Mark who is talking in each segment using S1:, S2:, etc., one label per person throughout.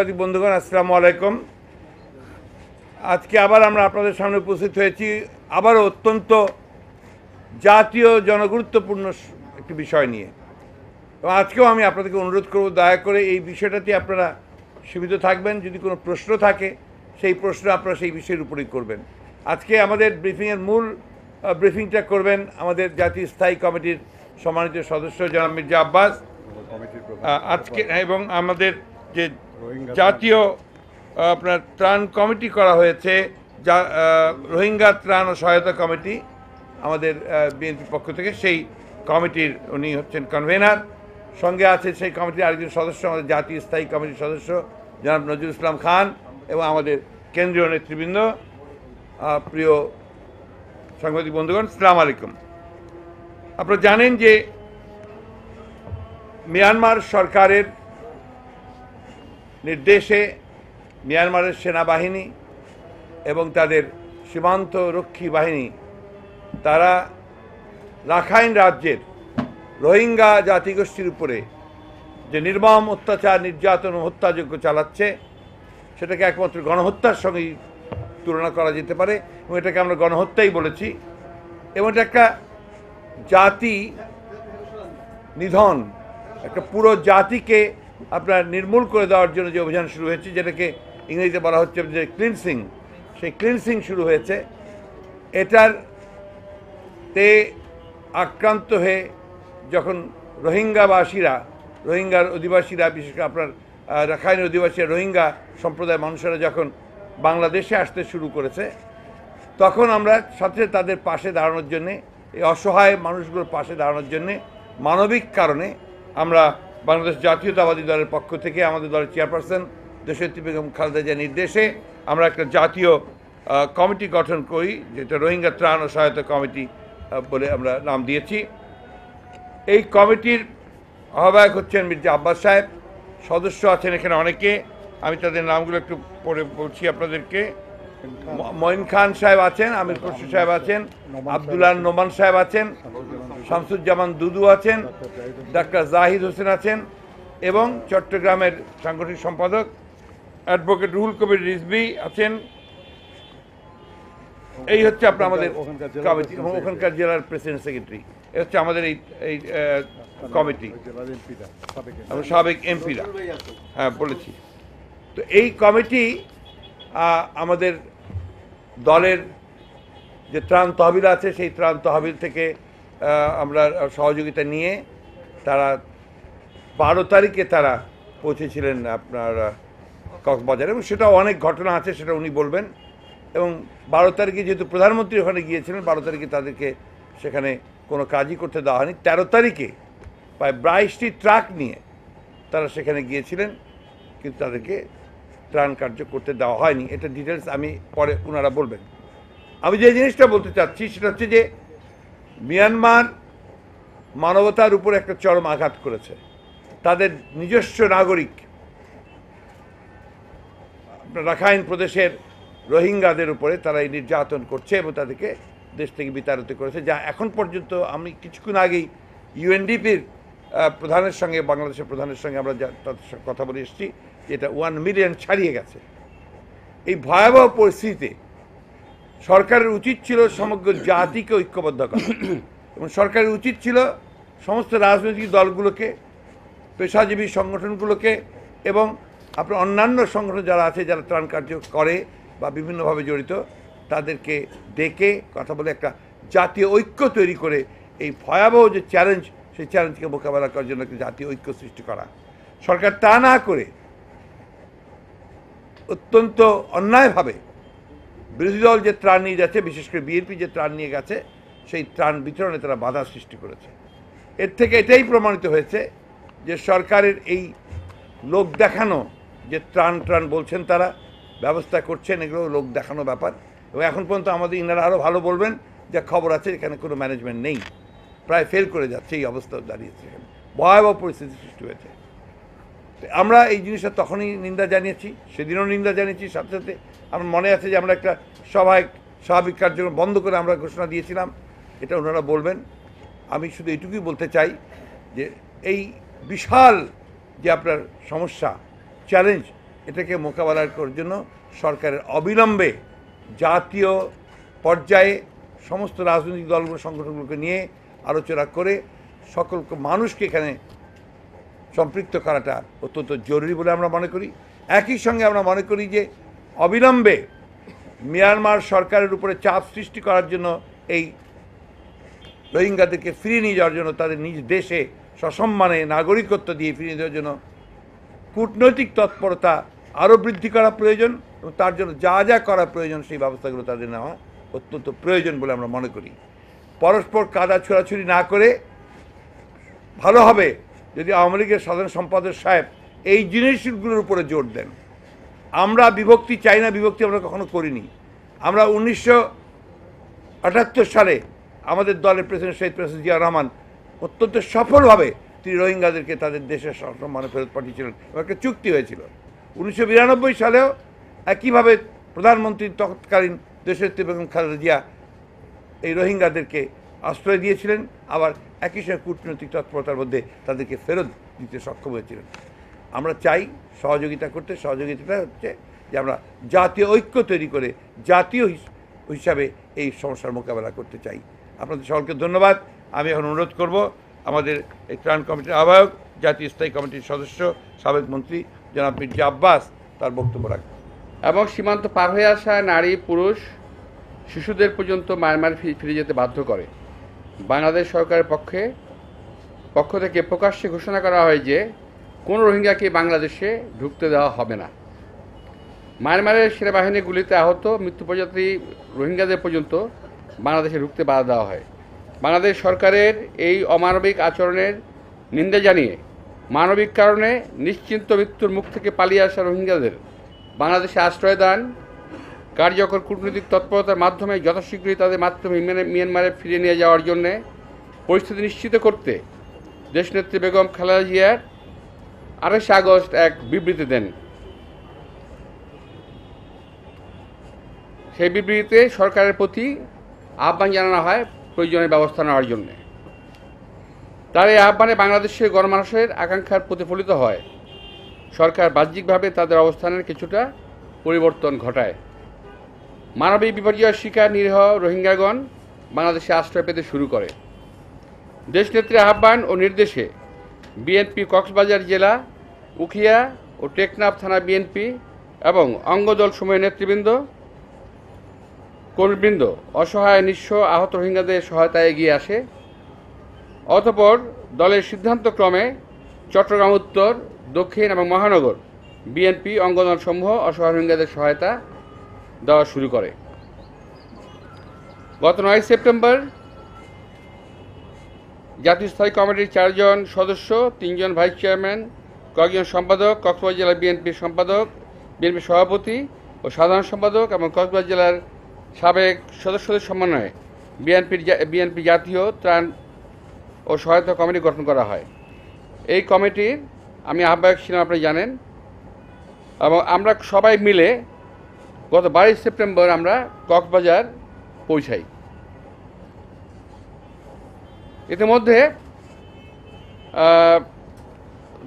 S1: সাংবাদিক বন্ধুগণ আসসালামু আলাইকুম আজকে আবার আমরা আপনাদের সামনে উপস্থিত হয়েছি আবারও অত্যন্ত জাতীয় জনগুরুত্বপূর্ণ একটি বিষয় নিয়ে এবং আজকেও আমি আপনাদেরকে অনুরোধ করব দয়া করে এই বিষয়টাতে আপনারা সীমিত থাকবেন যদি কোনো প্রশ্ন থাকে সেই প্রশ্ন আপনারা সেই বিষয়ের উপরেই করবেন আজকে আমাদের ব্রিফিংয়ের মূল ব্রিফিংটা করবেন আমাদের জাতীয় স্থায়ী কমিটির সম্মানিত সদস্য জনাব মির্জা আব্বাস আজকে এবং আমাদের যে জাতীয় আপনার ত্রাণ কমিটি করা হয়েছে যা রোহিঙ্গা ত্রাণ ও সহায়তা কমিটি আমাদের বিএনপির পক্ষ থেকে সেই কমিটির উনি হচ্ছেন কনভেনার সঙ্গে আছে সেই কমিটির আরেকজন সদস্য আমাদের জাতীয় স্থায়ী কমিটির সদস্য জনাব নজরুল ইসলাম খান এবং আমাদের কেন্দ্রীয় নেতৃবৃন্দ প্রিয় সাংবাদিক বন্ধুগণ সালাম আলাইকুম আপনারা জানেন যে মিয়ানমার সরকারের নির্দেশে মিয়ানমারের সেনাবাহিনী এবং তাদের সীমান্ত রক্ষী বাহিনী তারা রাখাইন রাজ্যের রোহিঙ্গা জাতিগোষ্ঠীর উপরে যে নির্মম অত্যাচার নির্যাতন ও হত্যাযোগ্য চালাচ্ছে সেটাকে একমাত্র গণহত্যার সঙ্গেই তুলনা করা যেতে পারে এবং এটাকে আমরা গণহত্যাই বলেছি এবং এটা একটা জাতি নিধন একটা পুরো জাতিকে আপনার নির্মূল করে দেওয়ার জন্য যে অভিযান শুরু হয়েছে যেটাকে ইংরেজিতে বলা হচ্ছে যে ক্লিনসিং সেই ক্লিনসিং শুরু হয়েছে এটার তে আক্রান্ত হয়ে যখন রোহিঙ্গাবাসীরা রোহিঙ্গার অধিবাসীরা বিশেষ করে আপনার রাখাইনের অধিবাসীরা রোহিঙ্গা সম্প্রদায়ের মানুষেরা যখন বাংলাদেশে আসতে শুরু করেছে তখন আমরা সাথে তাদের পাশে দাঁড়ানোর জন্যে এই অসহায় মানুষগুলোর পাশে দাঁড়ানোর জন্যে মানবিক কারণে আমরা বাংলাদেশ জাতীয়তাবাদী দলের পক্ষ থেকে আমাদের দলের চেয়ারপারসন দেশত্রী বেগম খালেদা জিয়ার নির্দেশে আমরা একটা জাতীয় কমিটি গঠন করি যেটা রোহিঙ্গা ত্রাণ ও সহায়তা কমিটি বলে আমরা নাম দিয়েছি এই কমিটির আহ্বায়ক হচ্ছেন মির্জা আব্বাস সাহেব সদস্য আছেন এখানে অনেকে আমি তাদের নামগুলো একটু পড়ে বলছি আপনাদেরকে মঈন খান সাহেব আছেন আমির খুরশি সাহেব আছেন আবদুল্লাহ নোমান সাহেব আছেন শামসুজ্জামান দুদু আছেন ডাক্তার জাহিদ হোসেন আছেন এবং চট্টগ্রামের সাংগঠনিক সম্পাদক অ্যাডভোকেট রুহুল কবির রিজবি আছেন এই হচ্ছে আপনার আমাদের কমিটি ওখানকার জেলার প্রেসিডেন্ট সেক্রেটারি এ হচ্ছে আমাদের এই এই কমিটি সাবেক এমপিরা হ্যাঁ বলেছি তো এই কমিটি আমাদের দলের যে ত্রাণ তহবিল আছে সেই ত্রাণ তহবিল থেকে আমরা সহযোগিতা নিয়ে তারা বারো তারিখে তারা পৌঁছেছিলেন আপনার কক্সবাজারে এবং সেটা অনেক ঘটনা আছে সেটা উনি বলবেন এবং বারো তারিখে যেহেতু প্রধানমন্ত্রী ওখানে গিয়েছিলেন বারো তারিখে তাদেরকে সেখানে কোনো কাজই করতে দেওয়া হয়নি তেরো তারিখে প্রায় বাইশটি ট্রাক নিয়ে তারা সেখানে গিয়েছিলেন কিন্তু তাদেরকে ত্রাণ কার্য করতে দেওয়া হয়নি এটা ডিটেলস আমি পরে ওনারা বলবেন আমি যে জিনিসটা বলতে চাচ্ছি সেটা হচ্ছে যে মিয়ানমার মানবতার উপর একটা চরম আঘাত করেছে তাদের নিজস্ব নাগরিক রাখাইন প্রদেশের রোহিঙ্গাদের উপরে তারা এই নির্যাতন করছে এবং তাদেরকে দেশ থেকে বিতাড়িত করেছে যা এখন পর্যন্ত আমি কিছুক্ষণ আগেই ইউএনডিপির প্রধানের সঙ্গে বাংলাদেশের প্রধানের সঙ্গে আমরা তাদের কথা বলে এসেছি এটা ওয়ান মিলিয়ন ছাড়িয়ে গেছে এই ভয়াবহ পরিস্থিতিতে সরকারের উচিত ছিল সমগ্র জাতিকে ঐক্যবদ্ধ করা এবং সরকারের উচিত ছিল সমস্ত রাজনৈতিক দলগুলোকে পেশাজীবী সংগঠনগুলোকে এবং আপনার অন্যান্য সংগঠন যারা আছে যারা ত্রাণ কার্য করে বা বিভিন্নভাবে জড়িত তাদেরকে ডেকে কথা বলে একটা জাতীয় ঐক্য তৈরি করে এই ভয়াবহ যে চ্যালেঞ্জ সেই চ্যালেঞ্জকে মোকাবেলা করার জন্য একটা জাতীয় ঐক্য সৃষ্টি করা সরকার তা না করে অত্যন্ত অন্যায়ভাবে বিরোধী দল যে ত্রাণ নিয়ে যাচ্ছে বিশেষ করে বিএনপি যে ত্রাণ নিয়ে গেছে সেই ত্রাণ বিতরণে তারা বাধা সৃষ্টি করেছে এর থেকে এটাই প্রমাণিত হয়েছে যে সরকারের এই লোক দেখানো যে ত্রাণ ত্রাণ বলছেন তারা ব্যবস্থা করছেন এগুলো লোক দেখানো ব্যাপার এবং এখন পর্যন্ত আমাদের ইনারা আরও ভালো বলবেন যে খবর আছে এখানে কোনো ম্যানেজমেন্ট নেই প্রায় ফেল করে যাচ্ছে এই অবস্থা দাঁড়িয়েছে ভয়াবহ পরিস্থিতি সৃষ্টি হয়েছে আমরা এই জিনিসটা তখনই নিন্দা জানিয়েছি সেদিনও নিন্দা জানিয়েছি সাথে সাথে আমার মনে আছে যে আমরা একটা সবাই স্বাভাবিক কার্যক্রম বন্ধ করে আমরা ঘোষণা দিয়েছিলাম এটা ওনারা বলবেন আমি শুধু এটুকুই বলতে চাই যে এই বিশাল যে আপনার সমস্যা চ্যালেঞ্জ এটাকে মোকাবেলা করার জন্য সরকারের অবিলম্বে জাতীয় পর্যায়ে সমস্ত রাজনৈতিক দলগুলো সংগঠনগুলোকে নিয়ে আলোচনা করে সকল মানুষকে এখানে সম্পৃক্ত করাটা অত্যন্ত জরুরি বলে আমরা মনে করি একই সঙ্গে আমরা মনে করি যে অবিলম্বে মিয়ানমার সরকারের উপরে চাপ সৃষ্টি করার জন্য এই রোহিঙ্গাদেরকে ফিরিয়ে নিয়ে যাওয়ার জন্য তাদের নিজ দেশে সসম্মানে নাগরিকত্ব দিয়ে ফিরিয়ে দেওয়ার জন্য কূটনৈতিক তৎপরতা আরও বৃদ্ধি করা প্রয়োজন এবং তার জন্য যা যা করা প্রয়োজন সেই ব্যবস্থাগুলো তাদের নেওয়া অত্যন্ত প্রয়োজন বলে আমরা মনে করি পরস্পর কাদা ছোড়াছুরি না করে ভালো হবে যদি আওয়ামী লীগের সাধারণ সম্পাদক সাহেব এই জিনিসগুলোর উপরে জোর দেন আমরা বিভক্তি চাই না বিভক্তি আমরা কখনো করিনি আমরা উনিশশো আটাত্তর সালে আমাদের দলের প্রেসিডেন্ট শহীদ প্রেসিডেন্ট জিয়া রহমান অত্যন্ত সফলভাবে তিনি রোহিঙ্গাদেরকে তাদের দেশের সম্মানে ফেরত পাঠিয়েছিলেন একটা চুক্তি হয়েছিল উনিশশো বিরানব্বই সালেও একইভাবে প্রধানমন্ত্রী তৎকালীন দেশের বেগম খালেদা জিয়া এই রোহিঙ্গাদেরকে আশ্রয় দিয়েছিলেন আবার একই সঙ্গে কূটনৈতিক তৎপরতার মধ্যে তাদেরকে ফেরত দিতে সক্ষম হয়েছিলেন আমরা চাই সহযোগিতা করতে সহযোগিতাটা হচ্ছে যে আমরা জাতীয় ঐক্য তৈরি করে জাতীয় হিসাবে এই সমস্যার মোকাবেলা করতে চাই আপনাদের সকলকে ধন্যবাদ আমি এখন অনুরোধ করব আমাদের এই ত্রাণ কমিটির আহ্বায়ক জাতীয় স্থায়ী কমিটির সদস্য সাবেক মন্ত্রী জনাব মির্জা আব্বাস তার বক্তব্য রাখবেন এবং সীমান্ত পার হয়ে আসা নারী পুরুষ শিশুদের
S2: পর্যন্ত মায়ানমার ফিরে যেতে বাধ্য করে বাংলাদেশ সরকারের পক্ষে পক্ষ থেকে প্রকাশ্যে ঘোষণা করা হয় যে কোনো রোহিঙ্গাকে বাংলাদেশে ঢুকতে দেওয়া হবে না মায়ানমারের সেনাবাহিনী গুলিতে আহত মৃত্যু প্রজাতি রোহিঙ্গাদের পর্যন্ত বাংলাদেশে ঢুকতে বাধা দেওয়া হয় বাংলাদেশ সরকারের এই অমানবিক আচরণের নিন্দা জানিয়ে মানবিক কারণে নিশ্চিন্ত মৃত্যুর মুখ থেকে পালিয়ে আসা রোহিঙ্গাদের বাংলাদেশে আশ্রয় দান কার্যকর কূটনৈতিক তৎপরতার মাধ্যমে যথাশীঘ্রই তাদের মাধ্যমে মিয়ানমারে ফিরে নিয়ে যাওয়ার জন্যে পরিস্থিতি নিশ্চিত করতে দেশনেত্রী বেগম খালেদা জিয়ার আঠাশে আগস্ট এক বিবৃতি দেন সেই বিবৃতিতে সরকারের প্রতি আহ্বান জানানো হয় প্রয়োজনীয় ব্যবস্থা নেওয়ার জন্যে তার এই আহ্বানে বাংলাদেশের গণমানুষের আকাঙ্ক্ষার প্রতিফলিত হয় সরকার বাহ্যিকভাবে তাদের অবস্থানের কিছুটা পরিবর্তন ঘটায় মানবিক বিপর্যয়ের শিকার নিরীহ রোহিঙ্গাগণ বাংলাদেশে আশ্রয় পেতে শুরু করে দেশনেত্রী আহ্বান ও নির্দেশে বিএনপি কক্সবাজার জেলা উখিয়া ও টেকনাফ থানা বিএনপি এবং অঙ্গদল সময় নেতৃবৃন্দ কর্মীবৃন্দ অসহায় নিঃস্ব আহত রোহিঙ্গাদের সহায়তায় এগিয়ে আসে অতপর দলের সিদ্ধান্তক্রমে চট্টগ্রাম উত্তর দক্ষিণ এবং মহানগর বিএনপি অঙ্গদল সমূহ অসহায় রোহিঙ্গাদের সহায়তা দেওয়া শুরু করে গত নয় সেপ্টেম্বর জাতীয় স্থায়ী কমিটির চারজন সদস্য তিনজন ভাইস চেয়ারম্যান কয়েকজন সম্পাদক কক্সবাজার জেলা বিএনপির সম্পাদক বিএনপির সভাপতি ও সাধারণ সম্পাদক এবং কক্সবাজার জেলার সাবেক সদস্যদের সমন্বয়ে বিএনপির বিএনপি জাতীয় ত্রাণ ও সহায়তা কমিটি গঠন করা হয় এই কমিটির আমি আহ্বায়ক ছিলাম আপনি জানেন এবং আমরা সবাই মিলে গত বাইশ সেপ্টেম্বর আমরা কক্সবাজার পৌঁছাই ইতিমধ্যে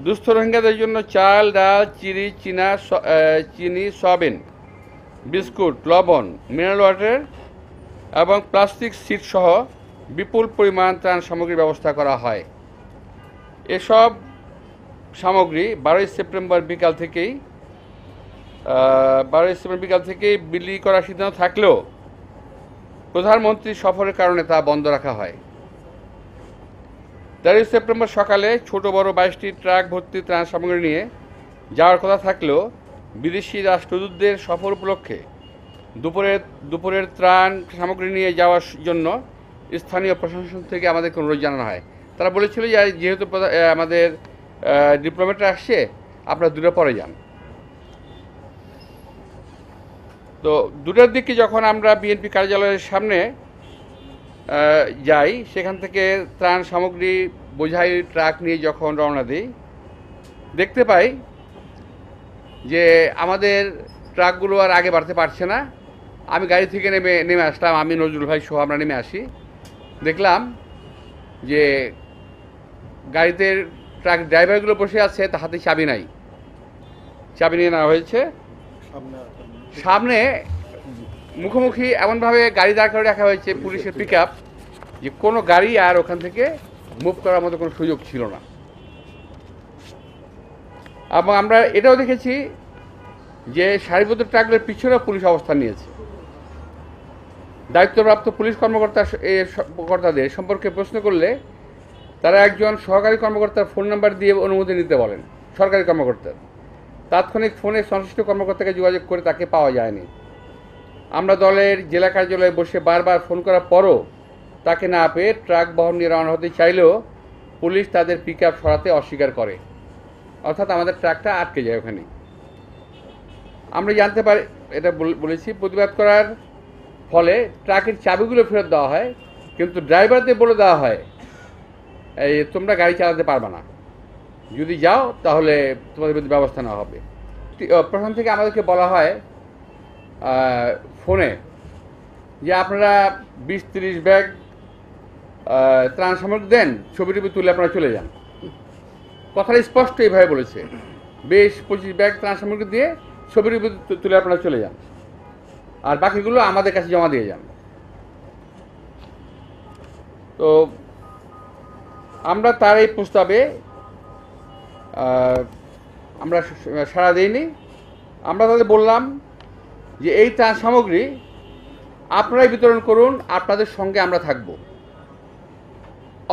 S2: দুস্থ রোহিঙ্গাদের জন্য চাল ডাল চিনি চিনা চিনি সয়াবিন বিস্কুট লবণ মিনারেল ওয়াটার এবং প্লাস্টিক সিট সহ বিপুল পরিমাণ ত্রাণ সামগ্রীর ব্যবস্থা করা হয় এসব সামগ্রী বারোই সেপ্টেম্বর বিকাল থেকেই বারোই সেপ্টেম্বর বিকাল থেকেই বিলি করার সিদ্ধান্ত থাকলেও প্রধানমন্ত্রী সফরের কারণে তা বন্ধ রাখা হয় তেরোই সেপ্টেম্বর সকালে ছোট বড় বাইশটি ট্রাক ভর্তি ত্রাণ সামগ্রী নিয়ে যাওয়ার কথা থাকলেও বিদেশি রাষ্ট্রদূতদের সফর উপলক্ষে দুপুরের দুপুরের ত্রাণ সামগ্রী নিয়ে যাওয়ার জন্য স্থানীয় প্রশাসন থেকে আমাদেরকে অনুরোধ জানানো হয় তারা বলেছিল যে যেহেতু আমাদের ডিপ্লোমেটরা আসছে আপনারা দূরে পরে যান তো দুটার দিকে যখন আমরা বিএনপি কার্যালয়ের সামনে যাই সেখান থেকে ত্রাণ সামগ্রী বোঝাই ট্রাক নিয়ে যখন রওনা দিই দেখতে পাই যে আমাদের ট্রাকগুলো আর আগে বাড়তে পারছে না আমি গাড়ি থেকে নেমে নেমে আসলাম আমি নজরুল ভাই সহ আমরা নেমে আসি দেখলাম যে গাড়িতে ট্রাক ড্রাইভারগুলো বসে আছে তা হাতে চাবি নাই চাবি নিয়ে নেওয়া হয়েছে সামনে মুখোমুখি এমনভাবে গাড়ি দাঁড় করে রাখা হয়েছে পুলিশের পিক যে কোনো গাড়ি আর ওখান থেকে মুভ করার মতো কোনো সুযোগ ছিল না এবং আমরা এটাও দেখেছি যে সারিবদ্ধ ট্রাকলের পিছনে পুলিশ অবস্থান নিয়েছে দায়িত্বপ্রাপ্ত পুলিশ কর্মকর্তা কর্তাদের সম্পর্কে প্রশ্ন করলে তারা একজন সহকারী কর্মকর্তার ফোন নাম্বার দিয়ে অনুমতি নিতে বলেন সরকারি কর্মকর্তার তাৎক্ষণিক ফোনে সংশ্লিষ্ট কর্মকর্তাকে যোগাযোগ করে তাকে পাওয়া যায়নি আমরা দলের জেলা কার্যালয়ে বসে বারবার ফোন করার পরও তাকে না পেয়ে ট্রাক বহন নিয়ে রওনা হতে চাইলেও পুলিশ তাদের পিক আপ সরাতে অস্বীকার করে অর্থাৎ আমাদের ট্রাকটা আটকে যায় ওখানে আমরা জানতে পারি এটা বলেছি প্রতিবাদ করার ফলে ট্রাকের চাবিগুলো ফেরত দেওয়া হয় কিন্তু ড্রাইভারদের বলে দেওয়া হয় এই তোমরা গাড়ি চালাতে পারবে না যদি যাও তাহলে তোমাদের বিরুদ্ধে ব্যবস্থা নেওয়া হবে প্রথম থেকে আমাদেরকে বলা হয় ফোনে যে আপনারা বিশ তিরিশ ব্যাগ ত্রাণ সামগ্রী দেন ছবি টবি তুলে আপনারা চলে যান কথাটা স্পষ্ট এইভাবে বলেছে বেশ পঁচিশ ব্যাগ ত্রাণ সামগ্রী দিয়ে ছবি টবি তুলে আপনারা চলে যান আর বাকিগুলো আমাদের কাছে জমা দিয়ে যান তো আমরা তার এই প্রস্তাবে আমরা সাড়া দিইনি আমরা তাদের বললাম যে এই ত্রাণ সামগ্রী আপনারাই বিতরণ করুন আপনাদের সঙ্গে আমরা থাকব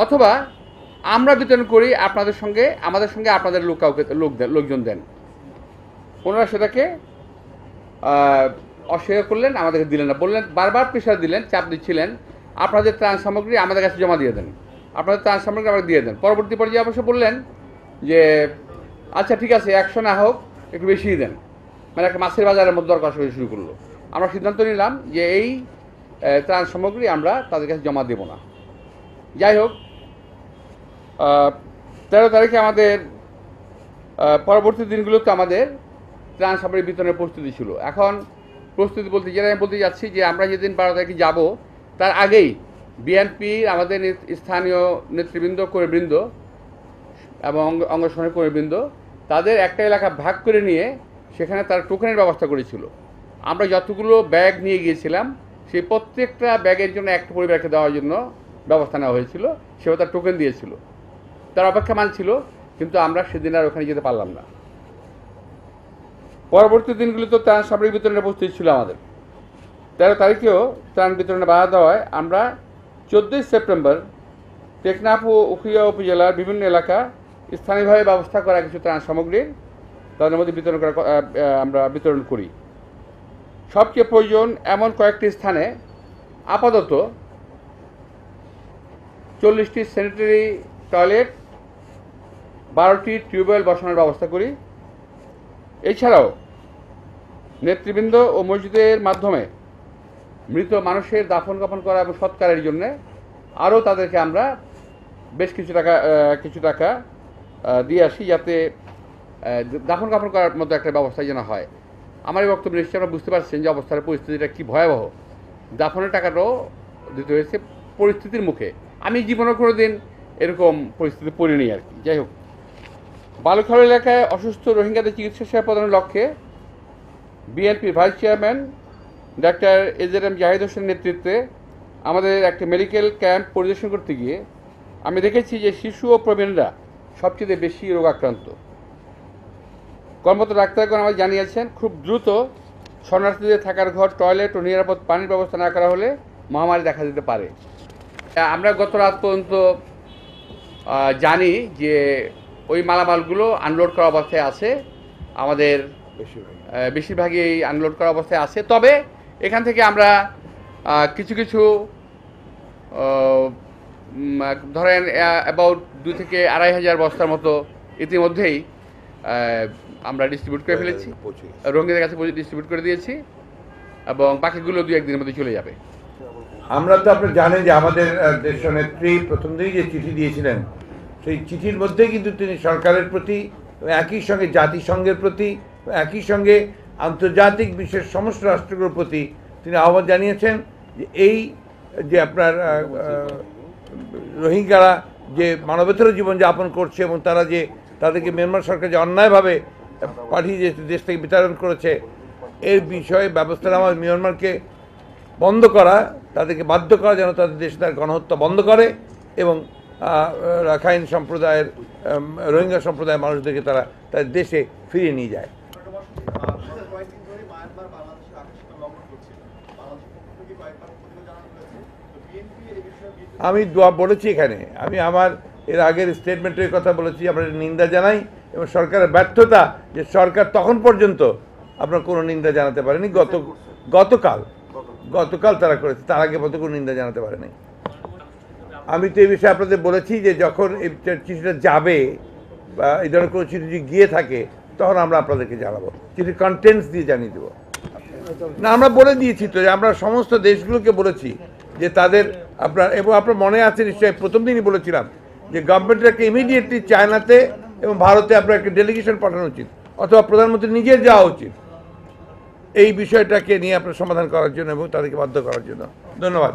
S2: অথবা আমরা বিতরণ করি আপনাদের সঙ্গে আমাদের সঙ্গে আপনাদের লোক কাউকে লোক দেন লোকজন দেন ওনারা সেটাকে অস্বীকার করলেন আমাদেরকে দিলেন না বললেন বারবার প্রেশার দিলেন চাপ দিচ্ছিলেন আপনাদের ত্রাণ সামগ্রী আমাদের কাছে জমা দিয়ে দেন আপনাদের ত্রাণ সামগ্রী আমাকে দিয়ে দেন পরবর্তী পর্যায়ে অবশ্য বললেন যে আচ্ছা ঠিক আছে একশো না হোক একটু বেশিই দেন মানে একটা মাছের বাজারের মধ্যে দরকার শুরু করলো আমরা সিদ্ধান্ত নিলাম যে এই ত্রাণ সামগ্রী আমরা তাদের কাছে জমা দেব না যাই হোক তেরো তারিখে আমাদের পরবর্তী দিনগুলোতে আমাদের ত্রাণ সামগ্রী বিতরণের প্রস্তুতি ছিল এখন প্রস্তুতি বলতে যেটা আমি বলতে যাচ্ছি যে আমরা যেদিন বারো তারিখে যাব তার আগেই বিএনপির আমাদের স্থানীয় নেতৃবৃন্দ কর্মীবৃন্দ এবং অঙ্গ কর্মীবৃন্দ তাদের একটা এলাকা ভাগ করে নিয়ে সেখানে তারা টোকেনের ব্যবস্থা করেছিল আমরা যতগুলো ব্যাগ নিয়ে গিয়েছিলাম সেই প্রত্যেকটা ব্যাগের জন্য একটা পরিবারকে দেওয়ার জন্য ব্যবস্থা নেওয়া হয়েছিল সেও তার টোকেন দিয়েছিল তার অপেক্ষা মানছিল কিন্তু আমরা সেদিন আর ওখানে যেতে পারলাম না পরবর্তী দিনগুলিতে ত্রাণ সামরিক বিতরণের উপস্থিত ছিল আমাদের তেরো তারিখেও ত্রাণ বিতরণে বাধা দেওয়ায় আমরা চোদ্দোই সেপ্টেম্বর টেকনাফ ও উখিয়া উপজেলার বিভিন্ন এলাকা স্থানীয়ভাবে ব্যবস্থা করা কিছু ত্রাণ সামগ্রীর তাদের মধ্যে বিতরণ করা আমরা বিতরণ করি সবচেয়ে প্রয়োজন এমন কয়েকটি স্থানে আপাতত চল্লিশটি স্যানিটারি টয়লেট বারোটি টিউবওয়েল বসানোর ব্যবস্থা করি এছাড়াও নেতৃবৃন্দ ও মসজিদের মাধ্যমে মৃত মানুষের দাফন কাফন করা এবং সৎকারের জন্য আরও তাদেরকে আমরা বেশ কিছু টাকা কিছু টাকা দিয়ে আসি যাতে দাফন কাফন করার মতো একটা ব্যবস্থা যেন হয় আমার এই বক্তব্য নিশ্চয়ই আমরা বুঝতে পারছেন যে অবস্থার পরিস্থিতিটা কী ভয়াবহ দাফনের টাকাটাও দিতে হয়েছে পরিস্থিতির মুখে আমি জীবনে কোনো দিন এরকম পরিস্থিতি পড়িনি আর কি যাই হোক বালুখাল এলাকায় অসুস্থ রোহিঙ্গাদের চিকিৎসা সেবা প্রদানের লক্ষ্যে বিএনপির ভাইস চেয়ারম্যান ডাক্তার এজের এম জাহিদ হোসেনের নেতৃত্বে আমাদের একটা মেডিকেল ক্যাম্প পরিদর্শন করতে গিয়ে আমি দেখেছি যে শিশু ও প্রবীণরা সবচেয়ে বেশি রোগাক্রান্ত কর্মরত ডাক্তারগণ আমাদের জানিয়েছেন খুব দ্রুত শরণার্থীদের থাকার ঘর টয়লেট ও নিরাপদ পানির ব্যবস্থা না করা হলে মহামারী দেখা দিতে পারে আমরা গত রাত পর্যন্ত জানি যে ওই মালামালগুলো আনলোড করা অবস্থায় আছে আমাদের বেশিরভাগই আনলোড করা অবস্থায় আছে তবে এখান থেকে আমরা কিছু কিছু ধরেন অ্যাবাউট দুই থেকে আড়াই হাজার বস্তার মতো ইতিমধ্যেই আমরা ডিস্ট্রিবিউট করে হ্যাঁ, ফেলেছি রঙ্গিদের কাছে ডিস্ট্রিবিউট করে দিয়েছি এবং বাকিগুলো দু একদিনের মধ্যে চলে যাবে
S1: আমরা তো আপনি জানেন যে আমাদের দেশ নেত্রী প্রথম দিনই যে চিঠি দিয়েছিলেন সেই চিঠির মধ্যে কিন্তু তিনি সরকারের প্রতি একই সঙ্গে জাতিসংঘের প্রতি একই সঙ্গে আন্তর্জাতিক বিশ্বের সমস্ত রাষ্ট্রগুলোর প্রতি তিনি আহ্বান জানিয়েছেন যে এই যে আপনার রোহিঙ্গারা যে মানবেতর জীবনযাপন করছে এবং তারা যে তাদেরকে মিয়ানমার সরকার যে অন্যায়ভাবে পাঠিয়ে যে দেশ থেকে বিতরণ করেছে এর বিষয়ে ব্যবস্থা নেওয়া মিয়ানমারকে বন্ধ করা তাদেরকে বাধ্য করা যেন তাদের দেশে তার গণহত্যা বন্ধ করে এবং রাখাইন সম্প্রদায়ের রোহিঙ্গা সম্প্রদায়ের মানুষদেরকে তারা তাদের দেশে ফিরিয়ে নিয়ে যায় আমি দোয়া বলেছি এখানে আমি আমার এর আগের স্টেটমেন্টের কথা বলেছি আমরা নিন্দা জানাই এবং সরকারের ব্যর্থতা যে সরকার তখন পর্যন্ত আপনার কোনো নিন্দা জানাতে পারেনি গত গতকাল গতকাল তারা করেছে তার আগে পর্যন্ত কোনো নিন্দা জানাতে পারেনি আমি তো এই বিষয়ে আপনাদের বলেছি যে যখন এই চিঠিটা যাবে বা এই ধরনের কোনো চিঠি যদি গিয়ে থাকে তখন আমরা আপনাদেরকে জানাবো চিঠির কন্টেন্টস দিয়ে জানিয়ে দেবো না আমরা বলে দিয়েছি তো যে আমরা সমস্ত দেশগুলোকে বলেছি যে তাদের আপনার এবং আপনার মনে আছে নিশ্চয়ই প্রথম দিনই বলেছিলাম যে গভর্নমেন্টটাকে ইমিডিয়েটলি চায়নাতে এবং ভারতে আপনার একটা ডেলিগেশন পাঠানো উচিত অথবা প্রধানমন্ত্রী নিজে যাওয়া উচিত এই বিষয়টাকে নিয়ে আপনার সমাধান করার জন্য এবং তাদেরকে বাধ্য করার জন্য ধন্যবাদ